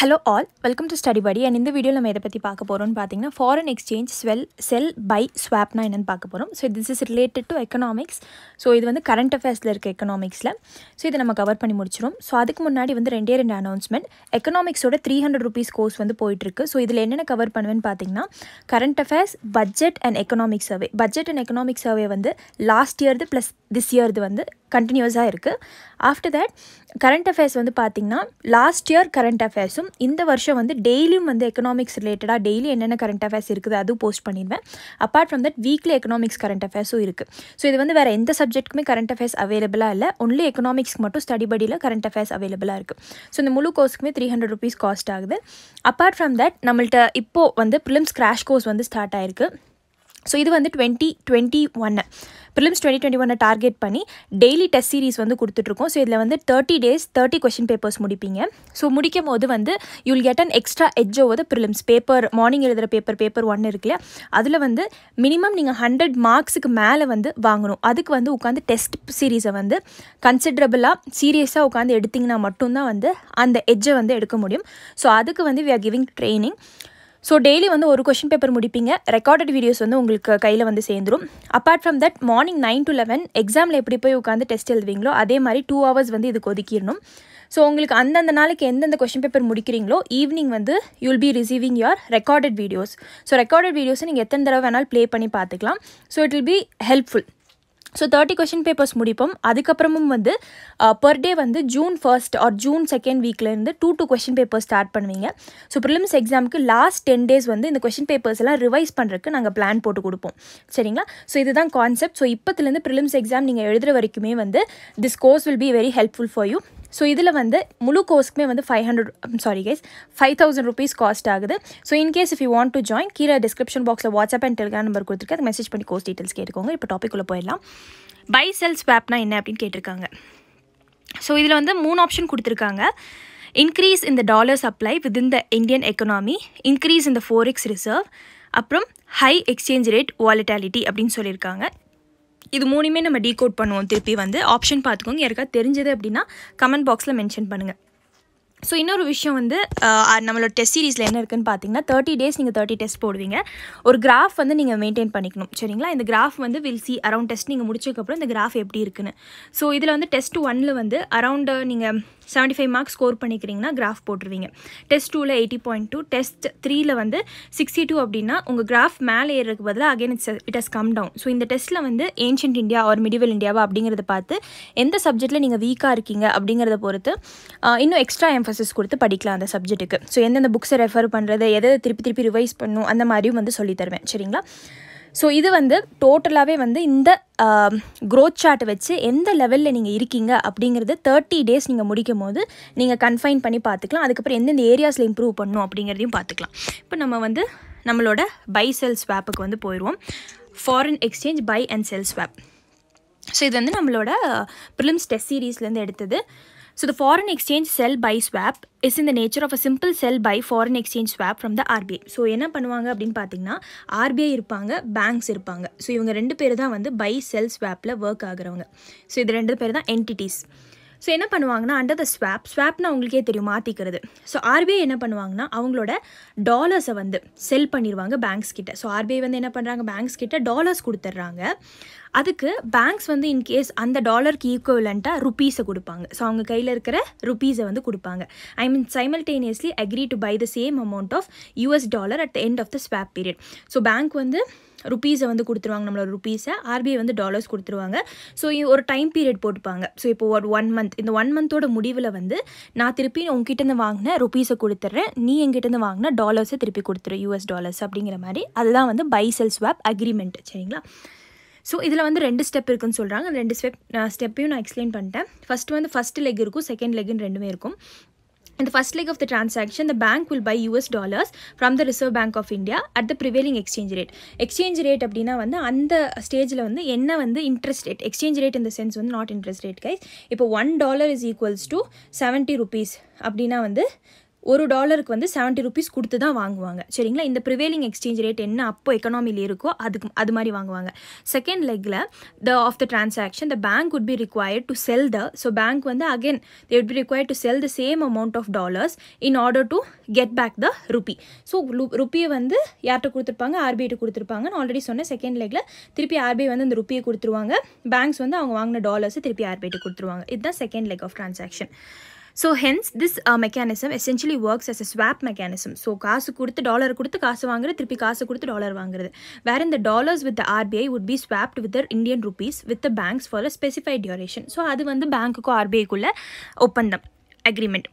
Hello all welcome to study Padi and இந்த video நம்ம எதை பற்றி பார்க்க போகிறோம்னு பார்த்தீங்கன்னா ஃபாரின் எக்ஸ்சேஞ்ச் ஸ்வெல் செல் பை ஸ்வாப்னா என்னென்னு பார்க்க போகிறோம் so this is related to economics so இது வந்து கரண்ட் அஃபேர்ஸில் இருக்க எக்கனாமிக்ஸில் ஸோ இதை நம்ம கவர் பண்ணி முடிச்சிடும் ஸோ அதுக்கு முன்னாடி வந்து ரெண்டே ரெண்டு அனௌன்ஸ்மெண்ட் எக்கனாமிக்ஸோட த்ரீ ஹண்ட்ரட் ருபீஸ் கோர்ஸ் வந்து போயிட்டுருக்கு ஸோ இதில் என்னென்ன கவர் பண்ணுவேன்னு பார்த்தீங்கன்னா current affairs budget and economic survey budget and economic survey வந்து லாஸ்ட் இயர்து ப்ளஸ் திஸ் இயர்து வந்து கண்டினியூஸாக இருக்குது ஆஃப்டர் தட் கரண்ட் அஃபேர்ஸ் வந்து பார்த்திங்கன்னா லாஸ்ட் இயர் கரண்ட் அஃபேர்ஸும் இந்த வருஷம் வந்து டெய்லியும் வந்து எக்கனாமிக்ஸ் ரிலேட்டடாக டெய்லி என்னென்ன கரண்ட் அஃபேர்ஸ் இருக்குது அதுவும் போஸ்ட் பண்ணிடுவேன் apart from that weekly economics current அஃபேர்ஸும் இருக்குது ஸோ இது வந்து வேறு எந்த சப்ஜெக்ட்டுமே கரண்ட் அஃபேர்ஸ் அவைலபிளாக இல்லை ஒன்லி எக்கனாமிக்ஸ்க்கு மட்டும் ஸ்டடி படியில் கரண்ட் அஃபேர்ஸ் அவைலபிளாக இருக்குது ஸோ இந்த முழு கோர்ஸுக்குமே த்ரீ ஹண்ட்ரட் ருபீஸ் காஸ்ட் ஆகுது அப்பார்ட் ஃப்ரம் தட் நம்மள்கிட்ட இப்போது வந்து ப்ரிலிம்ஸ் கிராஷ் கோர்ஸ் வந்து ஸ்டார்ட் ஆயிருக்கு ஸோ இது வந்து டுவெண்ட்டி டுவெண்ட்டி ஒன்னு ப்ரிலிம்ஸ் டுவெண்ட்டி டுவெண்ட்டி ஒன்னை டார்கெட் பண்ணி டெய்லி டெஸ்ட் சீரிஸ் வந்து கொடுத்துட்ருக்கோம் ஸோ இதில் வந்து thirty days thirty question papers முடிப்பீங்க ஸோ முடிக்கும் போது வந்து you'll get an extra edge over prelims paper morning எழுதுகிற பேப்பர் பேப்பர் ஒன் இருக்குல்ல அதில் வந்து மினிமம் நீங்கள் ஹண்ட்ரட் மார்க்ஸுக்கு மேலே வந்து வாங்கணும் அதுக்கு வந்து உட்காந்து டெஸ்ட் சீரீஸை வந்து கன்சிடரபுளாக சீரியஸாக உட்காந்து எடுத்திங்கன்னா மட்டும்தான் வந்து அந்த எஜ்ஜை வந்து எடுக்க முடியும் ஸோ அதுக்கு வந்து we are giving training so daily வந்து ஒரு கொஷின் பேப்பர் முடிப்பீங்க ரெக்கார்டட் வீடியோஸ் வந்து உங்களுக்கு கையில் வந்து சேர்ந்துடும் apart from that morning nine to eleven எக்ஸாமில் எப்படி போய் உட்காந்து டெஸ்ட் எழுதுவீங்களோ அதே மாதிரி டூ ஹவர்ஸ் வந்து இதுக்கு ஒதுக்கிடணும் ஸோ உங்களுக்கு அந்தந்த நாளைக்கு எந்தெந்த கொஷின் பேப்பர் முடிக்கிறீங்களோ ஈவினிங் வந்து you'll be receiving your recorded videos so recorded வீடியோஸை நீங்கள் எத்தனை தடவை வேணாலும் ப்ளே பண்ணி பார்த்துக்கலாம் so it will be helpful so thirty question papers முடிப்போம் அதுக்கப்புறமும் வந்து பர் uh, டே வந்து June first or June second வீக்லேருந்து two two question papers start பண்ணுவீங்க ஸோ ப்ரிலிம்ஸ் எக்ஸாமுக்கு லாஸ்ட் டென் டேஸ் வந்து இந்த கொஷின் பேப்பர்ஸ் எல்லாம் ரிவைஸ் பண்ணுறதுக்கு நாங்கள் பிளான் போட்டு கொடுப்போம் சரிங்களா ஸோ இதுதான் கான்செப்ட் ஸோ இப்போத்துலேருந்து ப்ரிலிம்ஸ் எக்ஸாம் நீங்கள் எழுதுகிற வரைக்குமே வந்து this course will be very helpful for you so இதில் வந்து முழு கோர்ஸ்க்குமே வந்து five hundred sorry guys five thousand rupees cost ஆகுது so in case if you want to join கீழே டிஸ்கிரிப்ஷன் பாக்ஸில் வாட்ஸ்அப் அண்ட் டெலிகிராம் நம்பர் கொடுத்துருக்கு அது மெசேஜ் பண்ணி கோர்ஸ் டீட்டெயில்ஸ் கேட்டுக்கோங்க இப்போ டாபிக் உள்ள போயிடலாம் பை செல் ஸ்வாப்னா என்ன அப்படின்னு கேட்டிருக்காங்க ஸோ இதில் வந்து மூணு ஆப்ஷன் கொடுத்துருக்காங்க இன்க்ரீஸ் இந்த dollar supply within the Indian economy increase இந்த ஃபோரிக்ஸ் ரிசர்வ் அப்புறம் ஹை எக்ஸ்சேஞ்ச் ரேட் வாலிட்டாலிட்டி அப்படின்னு சொல்லியிருக்காங்க இது மூணுமே நம்ம டீகோட் பண்ணுவோம் திருப்பி வந்து ஆப்ஷன் பார்த்துக்கோங்க யாருக்காவது தெரிஞ்சது அப்படின்னா கமெண்ட் பாக்ஸில் மென்ஷன் பண்ணுங்கள் ஸோ இன்னொரு விஷயம் வந்து நம்மளோட டெஸ்ட் சீரீஸில் என்ன இருக்குன்னு பார்த்தீங்கன்னா தேர்ட்டி டேஸ் நீங்கள் தேர்ட்டி டெஸ்ட் போடுவீங்க ஒரு கிராஃப் வந்து நீங்கள் மெயின்டைன் பண்ணிக்கணும் சரிங்களா இந்த கிராஃப் வந்து வில் சி அரௌண்ட் டெஸ்ட் நீங்கள் முடிச்சதுக்கப்புறம் இந்த கிராஃப் எப்படி இருக்குன்னு ஸோ இதில் வந்து டெஸ்ட் ஒன்னில் வந்து அரௌண்டு நீங்கள் செவன்ட்டி ஃபைவ் மார்க்ஸ் ஸ்கோர் பண்ணிக்கிறீங்கன்னா கிராஃப் போட்டுருவீங்க டெஸ்ட் டூவில் எயிட்டி பாயிண்ட் டூ டெஸ்ட் த்ரீயில் வந்து சிக்ஸ்டி டூ அப்படின்னா உங்கள் கிராஃப் மேலே ஏறதுக்கு பதிலாக again it's it has come down so இந்த டெஸ்ட்டில் வந்து ஏன்ஷியன்ட் இந்தியா ஆர் மிடிவல் இந்தியாவா அப்படிங்கிறத பார்த்து எந்த சப்ஜெக்ட்டில் நீங்கள் வீக்காக இருக்கீங்க அப்படிங்கிறத பொறுத்து இன்னும் எக்ஸ்ட்ரா எம்ஃபசிஸ் கொடுத்து படிக்கலாம் அந்த சப்ஜெக்ட்டுக்கு ஸோ எந்தெந்த புக்ஸை ரெஃபர் பண்ணுறது எதை திருப்பி திருப்பி ரிவைஸ் பண்ணும் அந்த மாதிரியும் வந்து சொல்லித்தருவேன் சரிங்களா ஸோ இது வந்து டோட்டலாகவே வந்து இந்த க்ரோத் சார்ட் வச்சு எந்த லெவலில் நீங்கள் இருக்கீங்க அப்படிங்கிறது தேர்ட்டி டேஸ் நீங்கள் முடிக்கும் போது நீங்கள் கன்ஃபைன் பண்ணி பார்த்துக்கலாம் அதுக்கப்புறம் எந்தெந்த ஏரியாஸில் இம்ப்ரூவ் பண்ணணும் அப்படிங்கிறதையும் பார்த்துக்கலாம் இப்போ நம்ம வந்து நம்மளோட பை செல் ஸ்வாப்புக்கு வந்து போயிடுவோம் foreign exchange buy and sell swap so இது வந்து நம்மளோட ப்ரிலிம்ஸ் டெஸ்ட் சீரீஸ்லேருந்து எடுத்தது So the foreign exchange sell buy swap is in the nature of a simple sell buy foreign exchange swap from the RBI so என்ன பண்ணுவாங்க அப்படின்னு பார்த்தீங்கன்னா RBI இருப்பாங்க banks இருப்பாங்க ஸோ இவங்க ரெண்டு பேர் தான் வந்து பை செல் ஸ்வாப்பில் ஒர்க் ஆகிறவங்க ஸோ இது ரெண்டு பேர் தான் என்டிட்டிஸ் ஸோ என்ன பண்ணுவாங்கன்னா அண்டர் த ஸ்வாப் ஸ்வாப்னா அவங்களுக்கே தெரியும் மாற்றிக்கிறது ஸோ ஆர்பிஐ என்ன பண்ணுவாங்கன்னா அவங்களோட டாலர்ஸை வந்து செல் பண்ணிடுவாங்க பேங்க்ஸ் கிட்ட ஸோ ஆர்பிஐ வந்து என்ன பண்ணுறாங்க பேங்க்ஸ் கிட்ட டாலர்ஸ் கொடுத்துட்றாங்க அதுக்கு பேங்க்ஸ் வந்து இன்கேஸ் அந்த டாலருக்கு ஈக்குவலண்ட்டாக ருப்பீஸை கொடுப்பாங்க ஸோ அவங்க கையில் இருக்கிற ருப்பீஸை வந்து கொடுப்பாங்க I mean simultaneously agree to buy the same amount of US dollar at the end of the swap period so bank வந்து ருப்பீஸை வந்து கொடுத்துருவாங்க நம்மளோட ருபீஸை ஆர்பிஐ வந்து டாலர்ஸ் கொடுத்துருவாங்க ஸோ ஒரு டைம் பீரியட் போட்டுப்பாங்க ஸோ இப்போ ஒரு ஒன் மந்த் இந்த ஒன் மந்தோட முடிவில் வந்து நான் திருப்பி உங்ககிட்டருந்து வாங்கின ருபீஸை கொடுத்துட்றேன் நீ எங்கிட்டருந்து வாங்கின டாலர்ஸை திருப்பி கொடுத்துரு யூஎஸ் டாலர்ஸ் அப்படிங்கிற மாதிரி அதுதான் வந்து பைசெல் ஸ்வாப் அக்ரிமெண்ட் சரிங்களா ஸோ இதில் வந்து ரெண்டு ஸ்டெப் இருக்குன்னு சொல்கிறாங்க ரெண்டு ஸ்டெப் ஸ்டெப்பையும் நான் எக்ஸ்பிளைன் பண்ணிட்டேன் ஃபஸ்ட்டு வந்து ஃபஸ்ட்டு லெக் இருக்கும் செகண்ட் லெக்குன்னு ரெண்டுமே இருக்கும் In the first leg of the transaction, the bank will buy US dollars from the Reserve Bank of India at the prevailing exchange rate. Exchange rate அப்படின்னா வந்து அந்த ஸ்டேஜில் வந்து என்ன வந்து இன்ட்ரெஸ்ட் ரேட் எக்ஸ்சேஞ்ச் ரேட் இந்த சென்ஸ் வந்து not interest rate guys இப்போ one dollar is equals to seventy rupees அப்படின்னா வந்து ஒரு டாலருக்கு வந்து செவன்ட்டி ருபீஸ் கொடுத்து தான் வாங்குவாங்க சரிங்களா இந்த ப்ரிவேலிங் எக்ஸ்சேஞ்ச் ரேட் என்ன அப்போ எக்கனாமியில் இருக்கோ அதுக்கு அது மாதிரி வாங்குவாங்க செகண்ட் லெக்கில் the of the transaction the bank would be required to sell the so bank வந்து again they would be required to sell the same amount of dollars in order to get back the rupee so ருப்பியை வந்து யார்கிட்ட கொடுத்துருப்பாங்க ஆர்பிஐட்டு கொடுத்துருப்பாங்கன்னு already சொன்னேன் second லெக்கில் திருப்பி RBI வந்து அந்த ருப்பியை கொடுத்துருவாங்க பேங்க்ஸ் வந்து அவங்க வாங்கின டாலர்ஸை திருப்பி ஆர்பிஐட்டு கொடுத்துருவாங்க இதுதான் second leg of transaction so hence this mechanism essentially works as a swap mechanism so காசு கொடுத்து டாலர் கொடுத்து காசு வாங்குறது திருப்பி காசு கொடுத்து டாலர் வாங்குறது வேற இந்த dollars with RBI would be swapped with Indian rupees with banks for a specified duration so அது வந்து பேங்க்குக்கும் ஆர்பிஐக்குள்ள ஒப்பந்தம் அக்ரிமெண்ட்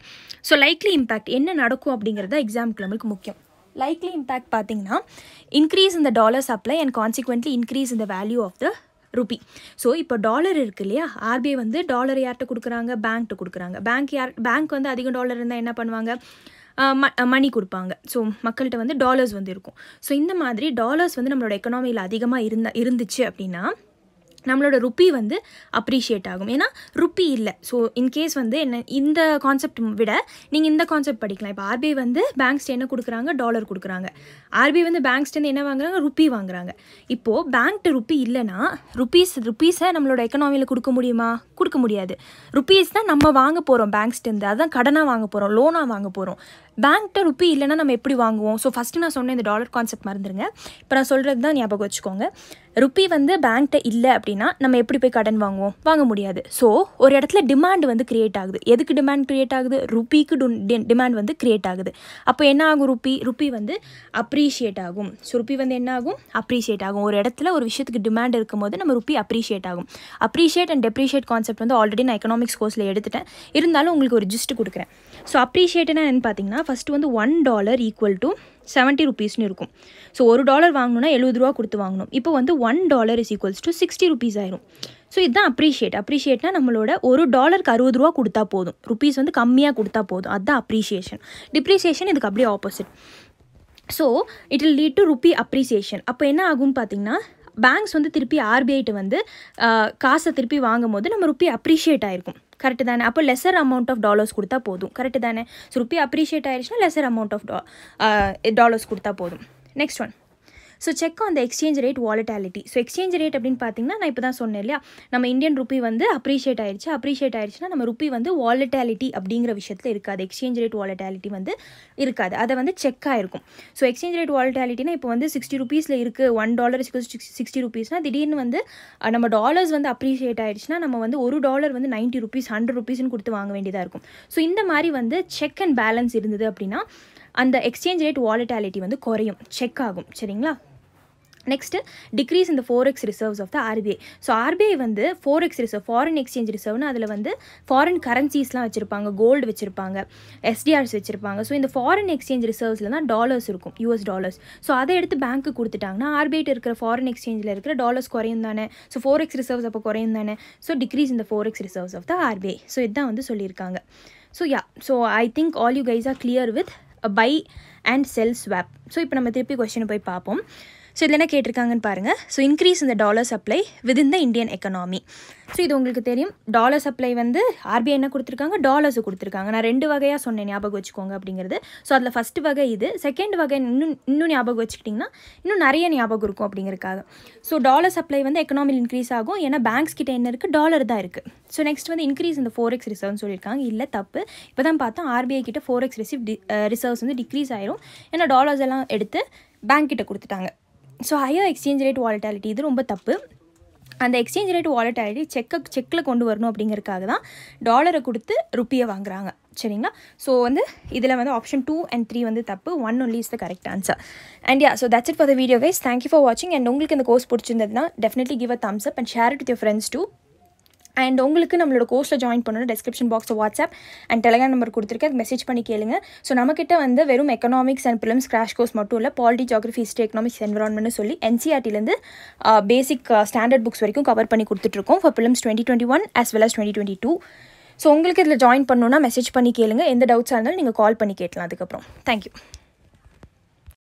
ஸோ லைக்லி இம்பேக்ட் என்ன நடக்கும் அப்படிங்கிறது எக்ஸாம்பிள் நம்மளுக்கு முக்கியம் லைக்லி இம்பேக்ட் பார்த்தீங்கன்னா இன்க்ரீஸ் இந்த dollar supply and consequently increase இந்த value of the rupee so இப்போ டாலர் இருக்கு இல்லையா ஆர்பிஐ வந்து டாலர் யார்கிட்ட கொடுக்குறாங்க பேங்க்கிட்ட கொடுக்குறாங்க பேங்க் யார் பேங்க் வந்து அதிகம் டாலர் இருந்தால் என்ன பண்ணுவாங்க ம மணி கொடுப்பாங்க ஸோ மக்கள்கிட்ட வந்து டாலர்ஸ் வந்து இருக்கும் ஸோ இந்த மாதிரி டாலர்ஸ் வந்து நம்மளோட எக்கனாமியில் அதிகமாக இருந்தால் இருந்துச்சு அப்படின்னா நம்மளோட ருப்பி வந்து அப்ரிஷியேட் ஆகும் ஏன்னா ருப்பி இல்லை ஸோ இன்கேஸ் வந்து என்ன இந்த கான்செப்ட் விட நீங்கள் இந்த கான்செப்ட் படிக்கலாம் இப்போ ஆர்பிஐ வந்து பேங்க்ஸ்ட்டு என்ன கொடுக்குறாங்க டாலர் கொடுக்குறாங்க ஆர்பிஐ வந்து பேங்க்ஸ்ட்டு என்ன வாங்குறாங்க ருப்பி வாங்குறாங்க இப்போது பேங்க்ட்டு ருப்பி இல்லைனா ருப்பீஸ் ருப்பீஸை நம்மளோட எக்கனாமியில் கொடுக்க முடியுமா கொடுக்க முடியாது ருப்பீஸ் தான் நம்ம வாங்க போகிறோம் பேங்க்ஸ்ட்டு இருந்து அதுதான் கடனாக வாங்க போகிறோம் லோனாக வாங்க போகிறோம் பேங்க்கிட்ட ருப்பி இல்லைனா நம்ம எப்படி வாங்குவோம் ஸோ ஃபஸ்ட்டு நான் சொன்னேன் இந்த டாலர் கான்செப்ட் மறந்துருங்க இப்போ நான் சொல்கிறது தான் ஞாபகம் வச்சுக்கோங்க ருப்பி வந்து பேங்க்கிட்ட இல்லை அப்படின்னா நம்ம எப்படி போய் கடன் வாங்குவோம் வாங்க முடியாது ஸோ ஒரு இடத்துல டிமாண்ட் வந்து கிரியேட் ஆகுது எதுக்கு டிமாண்ட் கிரியேட் ஆகுது ருப்பிக்கு டிமாண்ட் வந்து கிரியேட் ஆகுது அப்போ என்ன ஆகும் ருப்பி ருப்பி வந்து அப்ரிஷியேட் ஆகும் ஸோ ருப்பி வந்து என்ன ஆகும் அப்ரிஷியேட் ஆகும் ஒரு இடத்துல ஒரு விஷயத்துக்கு டிமாண்ட் இருக்கும்போது நம்ம ருப்பி அப்ரிஷியேட் ஆகும் அப்ரிஷியேட் அண்ட் டெப்ரிஷியேட் கான்செப்ட் வந்து ஆல்ரெடி நான் எக்கனாமிக்ஸ் கோர்ஸில் எடுத்துட்டேன் இருந்தாலும் உங்களுக்கு ஒரு ஜிஸ்ட் கொடுக்குறேன் ஸோ என்ன பார்த்தீங்கன்னா ஃபஸ்ட்டு வந்து one dollar equal to seventy ருபீஸ்னு இருக்கும் ஸோ ஒரு டாலர் வாங்கணும்னா எழுபது ரூபா கொடுத்து வாங்கணும் இப்போ வந்து one dollar is equals to sixty rupees ஆயிரும் ஸோ இதுதான் அப்ரிஷியேட் அப்ரிஷியேட்னா நம்மளோட ஒரு டாலருக்கு அறுபது ரூபா கொடுத்தா போதும் ருபீஸ் வந்து கம்மியாக கொடுத்தா போதும் அதுதான் அப்ரிஷியேஷன் டிப்ரிசியேஷன் இதுக்கு அப்படியே opposite so it will lead to rupee appreciation அப்போ என்ன ஆகும் பார்த்தீங்கன்னா பேங்க்ஸ் வந்து திருப்பி ஆர்பிஐட்டு வந்து காசை திருப்பி வாங்கும் போது நம்ம ருப்பி அப்ரிஷியேட் ஆகிருக்கும் கரெக்டு தானே அப்போ லெசர் அமௌண்ட் ஆஃப் டாலர்ஸ் கொடுத்தா போதும் கரெக்டு தானே ஸோ ருப்பி அப்ரிஷியேட் ஆயிடுச்சுன்னா லெசர் அமௌண்ட் ஆஃப் டாலர்ஸ் கொடுத்தா போதும் next one so check on the exchange rate volatility so exchange rate அப்படின்னு பார்த்தீங்கன்னா நான் இப்போ தான் சொன்னேன் இல்லையா நம்ம இந்தியன் ருப்பி வந்து அப்ரிஷியேட் ஆயிடுச்சு அப்ரிஷியேட் ஆயிடுச்சுன்னா நம்ம ருப்பி வந்து வாலட்டாலிட்டி அப்படிங்கிற விஷயத்தில் இருக்காது எக்ஸ்சேஞ்ச் ரேட் வாலட்டாலிட்டி வந்து இருக்காது அதை வந்து செக் ஆகிருக்கும் ஸோ எக்ஸ்சேஞ்ச் ரேட் வாலட்டாலிட்டினா இப்போ வந்து சிக்ஸ்டி ருபீஸில் இருக்குது ஒன் டாலர் சிக்ஸ்டி ருபீஸ்னால் திடீர்னு வந்து நம்ம டாலர்ஸ் வந்து அப்ரிஷியேட் ஆயிடுச்சுன்னா நம்ம வந்து ஒரு டாலர் வந்து நைன்ட்டி ருபீஸ் ஹண்ட்ரட் ருபீஸ்னு கொடுத்து வாங்க வேண்டியதாக இருக்கும் ஸோ இந்த மாதிரி வந்து செக் அண்ட் பேலன்ஸ் இருந்தது அப்படின்னா அந்த எக்ஸ்சேஞ்ச் ரேட் வாலட்டாலிட்டி வந்து குறையும் செக் ஆகும் சரிங்களா நெக்ஸ்ட்டு டிக்ரீஸ் இந்த forex reserves of the RBI so RBI வந்து forex reserve foreign exchange ரிசர்வ்னு அதில் வந்து ஃபாரின் கரன்சிஸ்லாம் வச்சுருப்பாங்க கோல்டு வச்சுருப்பாங்க எஸ்டிஆர்ஸ் வச்சுருப்பாங்க ஸோ இந்த ஃபாரின் எக்ஸ்சேஞ்ச் ரிசர்வ்ஸில் தான் டாலர்ஸ் இருக்கும் யூஎஸ் டாலர்ஸ் ஸோ அதை எடுத்து பேங்க்கு கொடுத்துட்டாங்கன்னா ஆர்பிஐட்டு இருக்கிற ஃபாரின் எக்ஸ்சேஞ்சில் இருக்கிற டாலர்ஸ் குறையும் தானே ஸோ ஃபோர் எக்ஸ் ரிசர்வ்ஸ் அப்போ குறையும் தானே ஸோ டிக்ரீஸ் இந்த forex reserves of the RBI so இதுதான் வந்து சொல்லியிருக்காங்க so yeah so I think all you guys are clear with buy and sell swap so இப்போ நம்ம திருப்பி கொஸ்டின் போய் பார்ப்போம் ஸோ இதில் என்ன கேட்டிருக்காங்கன்னு பாருங்கள் ஸோ இன்க்ரீஸ் இந்த dollar supply within the Indian economy so இது உங்களுக்கு தெரியும் டாலர் சப்ளை வந்து ஆர்பிஐ என்ன கொடுத்துருக்காங்க டாலர்ஸு கொடுத்துருக்காங்க நான் ரெண்டு வகையாக சொன்னேன் ஞாபகம் வச்சுக்கோங்க அப்படிங்கிறது ஸோ அதில் ஃபஸ்ட்டு வகை இது செகண்ட் வகை இன்னும் இன்னும் ஞாபகம் வச்சுக்கிட்டிங்கன்னா இன்னும் நிறைய ஞாபகம் இருக்கும் அப்படிங்கிறக்காக ஸோ டாலர் சப்ளை வந்து எக்கனாமியில் இன்க்ரீஸ் ஆகும் ஏன்னா பேங்க்ஸ் கிட்ட என்ன இருக்குது டாலர் தான் இருக்குது ஸோ நெக்ஸ்ட் வந்து இன்க்ரீஸ் இந்த ஃபோர் எக்ஸ் ரிசர்வ்னு சொல்லியிருக்காங்க இல்லை தப்பு இப்போ தான் பார்த்தோம் ஆர்பிஐ கிட்ட ஃபோர் எக்ஸ் ரிசிவ் ரிசர்வ்ஸ் வந்து டிக்ரீஸ் ஆயிரும் ஏன்னா டாலர்ஸ் எல்லாம் எடுத்து பேங்க் கிட்ட கொடுத்துட்டாங்க so higher exchange rate volatility இது ரொம்ப தப்பு அந்த எக்ஸ்சேஞ்ச் ரேட் வாலட்டாலிட்டி செக்கை செக்கில் கொண்டு வரணும் அப்படிங்கிறதுக்காக தான் டாலரை கொடுத்து ருப்பியை வாங்குறாங்க சரிங்களா ஸோ வந்து இதில் வந்து ஆப்ஷன் டூ அண்ட் த்ரீ வந்து தப்பு one only is the correct answer and yeah so that's it for the video guys thank you for வாட்சிங் அண்ட் உங்களுக்கு இந்த கோர்ஸ் பிடிச்சிருந்ததுன்னா definitely give a thumbs up and share it with your friends too and உங்களுக்கு நம்மளோட கோர்ஸில் join பண்ணணும் description box WhatsApp and Telegram number கொடுத்துருக்கேன் அது மெசேஜ் பண்ணி கேளுங்க ஸோ நம்மக்கிட்ட வந்து வெறும் economics and prelims crash course மட்டும் இல்லை பாலிட்டி ஜாகிரஃபி ஹிஸ்ட்ரி எக்கனாமிக்ஸ் என்வரான்மெண்ட்னு சொல்லி என்சிஆர்டிலேருந்து பேசிக் ஸ்டாண்டர்ட் புக்ஸ் வரைக்கும் கவர் பண்ணி கொடுத்துட்ருக்கோம் for prelims twenty twenty one as well as twenty twenty two so உங்களுக்கு இதில் ஜாயின் பண்ணணுன்னா மெசேஜ் பண்ணி கேளுங்க எந்த டவுட்ஸாக இருந்தாலும் நீங்கள் கால் பண்ணி கேட்கலாம் அதுக்கப்புறம் தேங்க்யூ